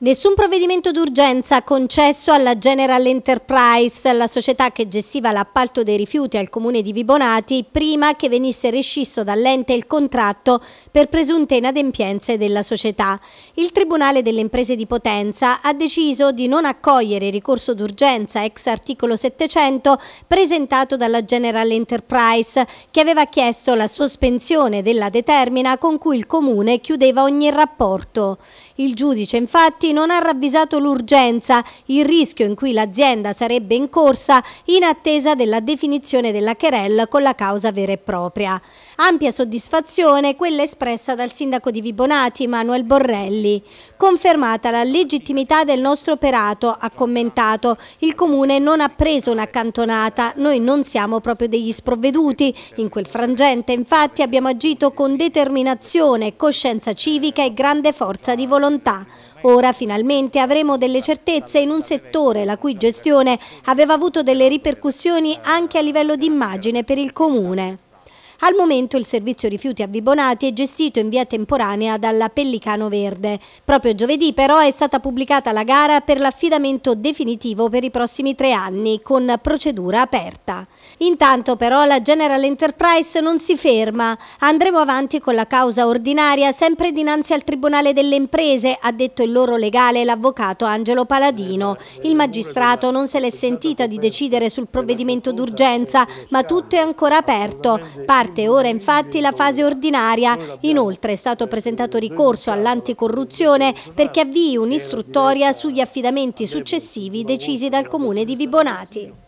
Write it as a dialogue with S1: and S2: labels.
S1: Nessun provvedimento d'urgenza concesso alla General Enterprise, la società che gestiva l'appalto dei rifiuti al comune di Vibonati, prima che venisse rescisso dall'ente il contratto per presunte inadempienze della società. Il Tribunale delle Imprese di Potenza ha deciso di non accogliere il ricorso d'urgenza ex articolo 700 presentato dalla General Enterprise, che aveva chiesto la sospensione della determina con cui il comune chiudeva ogni rapporto. Il giudice infatti Monti non ha ravvisato l'urgenza, il rischio in cui l'azienda sarebbe in corsa in attesa della definizione della querella con la causa vera e propria. Ampia soddisfazione quella espressa dal sindaco di Vibonati, Manuel Borrelli. Confermata la legittimità del nostro operato, ha commentato, il comune non ha preso una cantonata, noi non siamo proprio degli sprovveduti, in quel frangente infatti abbiamo agito con determinazione, coscienza civica e grande forza di volontà. Ora finalmente avremo delle certezze in un settore la cui gestione aveva avuto delle ripercussioni anche a livello di immagine per il Comune. Al momento il servizio rifiuti a Vibonati è gestito in via temporanea dalla Pellicano Verde. Proprio giovedì però è stata pubblicata la gara per l'affidamento definitivo per i prossimi tre anni con procedura aperta. Intanto però la General Enterprise non si ferma. Andremo avanti con la causa ordinaria sempre dinanzi al Tribunale delle Imprese, ha detto il loro legale l'avvocato Angelo Paladino. Il magistrato non se l'è sentita di decidere sul provvedimento d'urgenza, ma tutto è ancora aperto. Parte parte ora infatti la fase ordinaria. Inoltre è stato presentato ricorso all'anticorruzione perché avvii un'istruttoria sugli affidamenti successivi decisi dal comune di Vibonati.